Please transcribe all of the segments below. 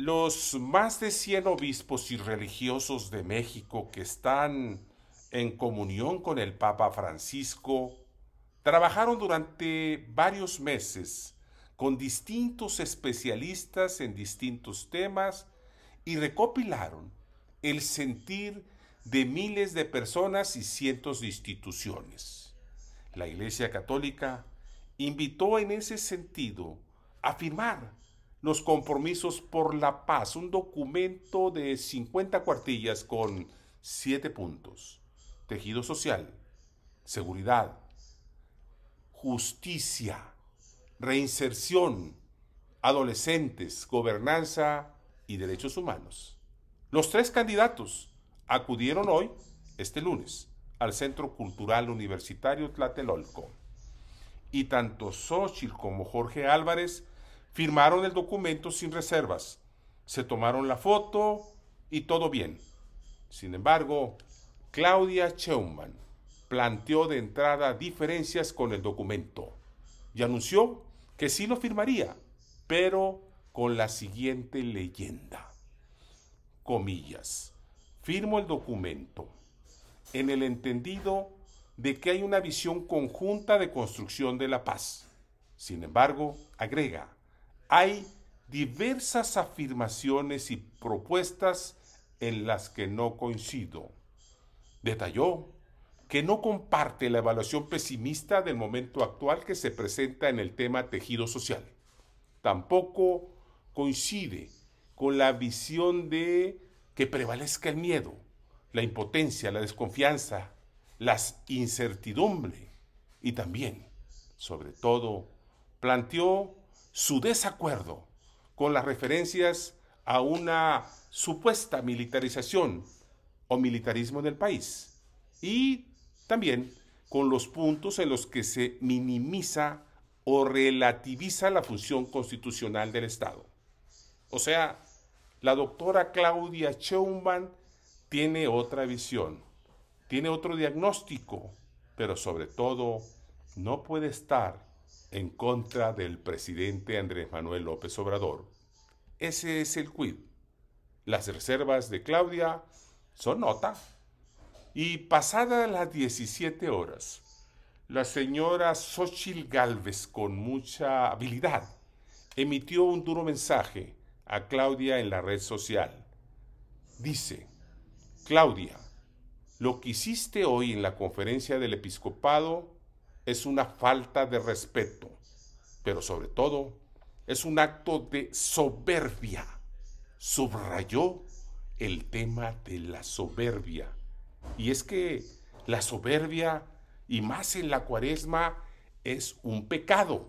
los más de 100 obispos y religiosos de México que están en comunión con el Papa Francisco trabajaron durante varios meses con distintos especialistas en distintos temas y recopilaron el sentir de miles de personas y cientos de instituciones. La Iglesia Católica invitó en ese sentido a firmar los compromisos por la paz, un documento de 50 cuartillas con 7 puntos. Tejido social, seguridad, justicia, reinserción, adolescentes, gobernanza y derechos humanos. Los tres candidatos acudieron hoy, este lunes, al Centro Cultural Universitario Tlatelolco. Y tanto Xochitl como Jorge Álvarez Firmaron el documento sin reservas. Se tomaron la foto y todo bien. Sin embargo, Claudia Cheumann planteó de entrada diferencias con el documento y anunció que sí lo firmaría, pero con la siguiente leyenda. Comillas. Firmo el documento en el entendido de que hay una visión conjunta de construcción de la paz. Sin embargo, agrega, hay diversas afirmaciones y propuestas en las que no coincido. Detalló que no comparte la evaluación pesimista del momento actual que se presenta en el tema tejido social. Tampoco coincide con la visión de que prevalezca el miedo, la impotencia, la desconfianza, la incertidumbre. y también, sobre todo, planteó su desacuerdo con las referencias a una supuesta militarización o militarismo del país y también con los puntos en los que se minimiza o relativiza la función constitucional del Estado. O sea, la doctora Claudia Sheinbaum tiene otra visión, tiene otro diagnóstico, pero sobre todo no puede estar en contra del presidente Andrés Manuel López Obrador. Ese es el quid. Las reservas de Claudia son notas. Y pasadas las 17 horas, la señora Xochil Gálvez, con mucha habilidad, emitió un duro mensaje a Claudia en la red social. Dice, Claudia, lo que hiciste hoy en la conferencia del episcopado es una falta de respeto, pero sobre todo es un acto de soberbia. Subrayó el tema de la soberbia. Y es que la soberbia, y más en la cuaresma, es un pecado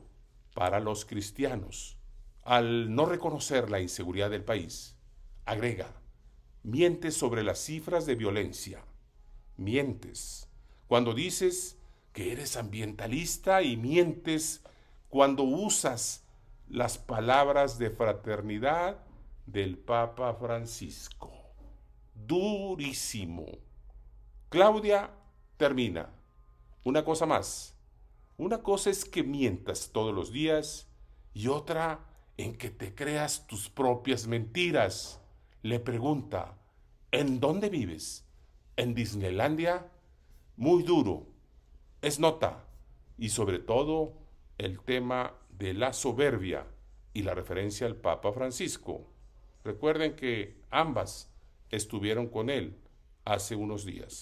para los cristianos. Al no reconocer la inseguridad del país, agrega, mientes sobre las cifras de violencia, mientes. Cuando dices que eres ambientalista y mientes cuando usas las palabras de fraternidad del Papa Francisco. Durísimo. Claudia termina. Una cosa más. Una cosa es que mientas todos los días y otra en que te creas tus propias mentiras. Le pregunta, ¿en dónde vives? ¿En Disneylandia? Muy duro, es nota, y sobre todo el tema de la soberbia y la referencia al Papa Francisco. Recuerden que ambas estuvieron con él hace unos días.